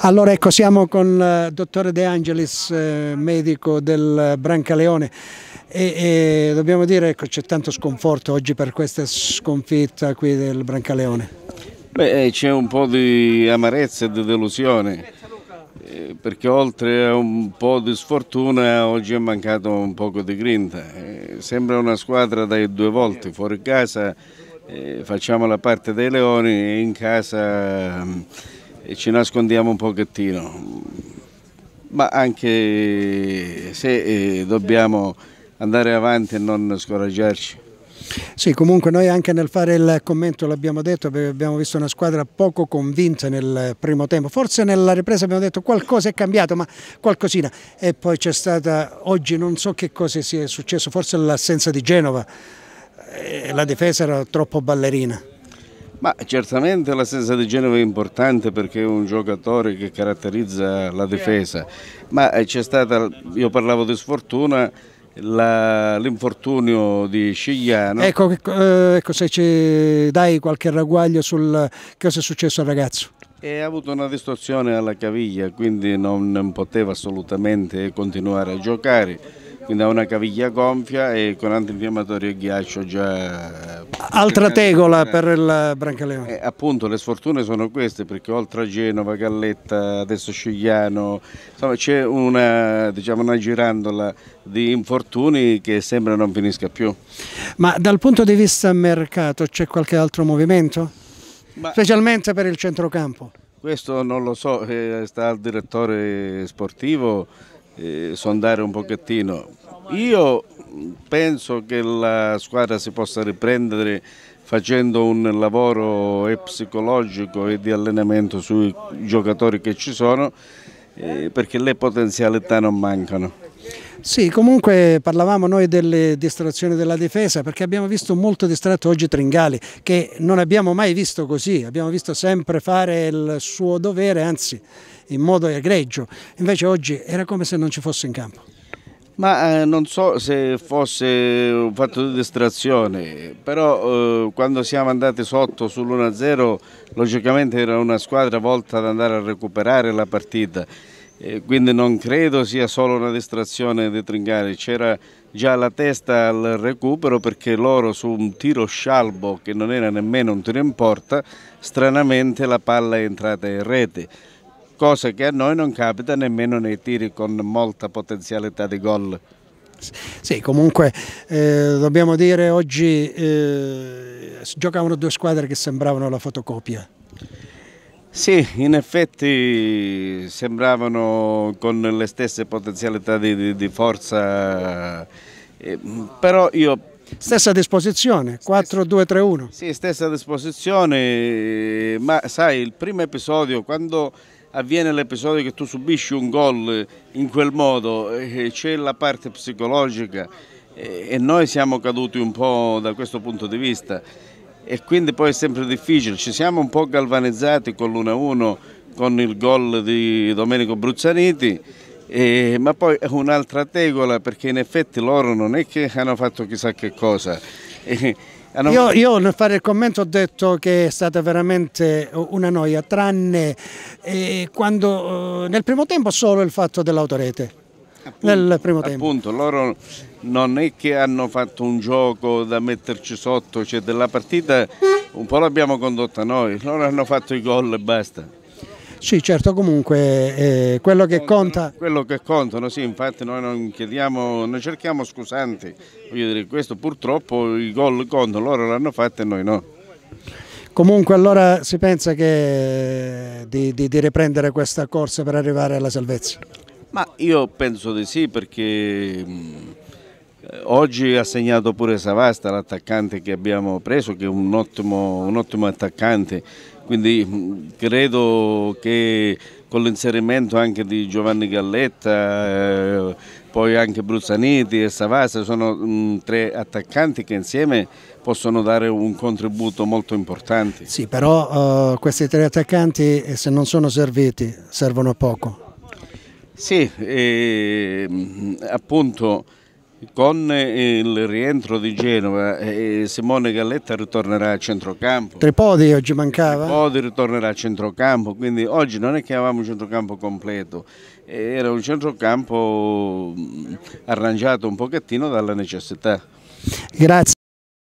Allora ecco siamo con il eh, dottore De Angelis, eh, medico del Brancaleone e, e dobbiamo dire che ecco, c'è tanto sconforto oggi per questa sconfitta qui del Brancaleone. Beh eh, c'è un po' di amarezza e di delusione eh, perché oltre a un po' di sfortuna oggi è mancato un poco di grinta. Eh, sembra una squadra dai due volte fuori casa, eh, facciamo la parte dei leoni e in casa mm, e ci nascondiamo un pochettino, ma anche se eh, dobbiamo andare avanti e non scoraggiarci. Sì, comunque noi anche nel fare il commento l'abbiamo detto abbiamo visto una squadra poco convinta nel primo tempo, forse nella ripresa abbiamo detto qualcosa è cambiato ma qualcosina e poi c'è stata oggi non so che cosa sia successo, forse l'assenza di Genova, eh, la difesa era troppo ballerina. Ma certamente l'assenza di Genova è importante perché è un giocatore che caratterizza la difesa, ma eh, c'è stata, io parlavo di sfortuna, l'infortunio di Scigliano. Ecco, eh, ecco, se ci dai qualche ragguaglio sul cosa è successo al ragazzo. E ha avuto una distorsione alla caviglia, quindi non poteva assolutamente continuare a giocare quindi ha una caviglia gonfia e con antinfiammatorio e ghiaccio già... Eh, Altra tegola per il Brancaleone. Eh, appunto le sfortune sono queste perché oltre a Genova, Galletta, adesso Scigliano, insomma c'è una, diciamo, una girandola di infortuni che sembra non finisca più. Ma dal punto di vista mercato c'è qualche altro movimento? Ma... Specialmente per il centrocampo? Questo non lo so, eh, sta al direttore sportivo eh, sondare un pochettino. Io penso che la squadra si possa riprendere facendo un lavoro psicologico e di allenamento sui giocatori che ci sono eh, perché le potenzialità non mancano. Sì, comunque parlavamo noi delle distrazioni della difesa perché abbiamo visto molto distratto oggi Tringali che non abbiamo mai visto così, abbiamo visto sempre fare il suo dovere, anzi in modo egregio, invece oggi era come se non ci fosse in campo. Ma eh, non so se fosse un fatto di distrazione, però eh, quando siamo andati sotto sull'1-0 logicamente era una squadra volta ad andare a recuperare la partita eh, quindi non credo sia solo una distrazione di Tringari, c'era già la testa al recupero perché loro su un tiro scialbo che non era nemmeno un tiro in porta, stranamente la palla è entrata in rete, cosa che a noi non capita nemmeno nei tiri con molta potenzialità di gol. Sì, comunque eh, dobbiamo dire oggi eh, giocavano due squadre che sembravano la fotocopia. Sì, in effetti sembravano con le stesse potenzialità di, di, di forza, eh, però io... Stessa disposizione, 4-2-3-1. Sì, stessa disposizione, ma sai, il primo episodio, quando avviene l'episodio che tu subisci un gol in quel modo, eh, c'è la parte psicologica eh, e noi siamo caduti un po' da questo punto di vista e quindi poi è sempre difficile. Ci siamo un po' galvanizzati con l'1-1 con il gol di Domenico Bruzzaniti, eh, ma poi è un'altra tegola perché in effetti loro non è che hanno fatto chissà che cosa. Eh, hanno... io, io, nel fare il commento ho detto che è stata veramente una noia, tranne eh, quando eh, nel primo tempo solo il fatto dell'autorete appunto, nel primo tempo. Appunto, loro non è che hanno fatto un gioco da metterci sotto, cioè della partita un po' l'abbiamo condotta noi, loro hanno fatto i gol e basta. Sì, certo, comunque eh, quello che conta... Quello che contano, sì, infatti noi non chiediamo, non cerchiamo scusanti, voglio dire, questo purtroppo i gol contano, loro l'hanno fatto e noi no. Comunque allora si pensa che di, di, di riprendere questa corsa per arrivare alla salvezza? Ma io penso di sì perché mh, mm, oggi ha segnato pure Savasta l'attaccante che abbiamo preso che è un ottimo, un ottimo attaccante quindi mh, mm, credo che con l'inserimento anche di Giovanni Galletta, eh, poi anche Bruzzaniti e Savasta, sono mh, mm, tre attaccanti che insieme possono dare un contributo molto importante. Sì, però uh, questi tre attaccanti eh, se non sono serviti servono a poco, sì, eh, appunto con eh, il rientro di Genova eh, Simone Galletta ritornerà a centrocampo. Tripodi oggi mancava. Tripodi ritornerà a centrocampo, quindi oggi non è che avevamo un centrocampo completo, era un centrocampo mm, arrangiato un pochettino dalla necessità. Grazie.